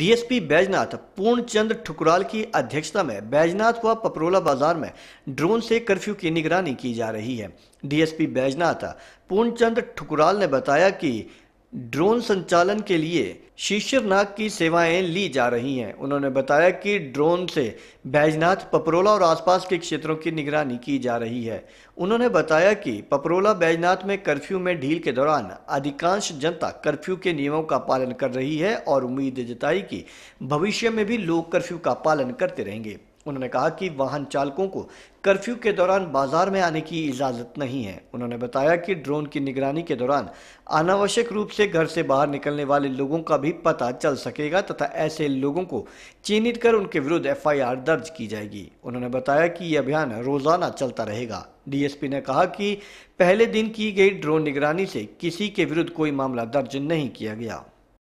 DSP Baijnath पूर्णचंद्र ठुकराल की अध्यक्षता में बैजनाथ व पपरोला बाजार में ड्रोन से कर्फ्यू की निगरानी की जा रही है डीएसपी बैजनाथ पूर्णचंद्र ठुकराल ने बताया कि ड्रोन संचालन के लिए शीशरनाग की सेवाएं ली जा रही हैं उन्होंने बताया कि ड्रोन से बैजनाथ पपरोला और आसपास के क्षेत्रों की निगरानी की जा रही है उन्होंने बताया कि पपरोला बैजनाथ में कर्फ्यू में ढील के दौरान अधिकांश जनता कर्फ्यू के नियमों का पालन कर रही है और उम्मीद जताई कि भविष्य में भी लोग कर्फ्यू का पालन करते रहेंगे उन्होंने कहा कि वाहन चालकों को कर्फ्यू के दौरान बाजार में आने की इजाज़त नहीं है उन्होंने बताया कि ड्रोन की निगरानी के दौरान अनावश्यक रूप से घर से बाहर निकलने वाले लोगों का भी पता चल सकेगा तथा ऐसे लोगों को चिन्हित कर उनके विरुद्ध एफआईआर दर्ज की जाएगी उन्होंने बताया कि ये अभियान रोजाना चलता रहेगा डीएसपी ने कहा कि पहले दिन की गई ड्रोन निगरानी से किसी के विरुद्ध कोई मामला दर्ज नहीं किया गया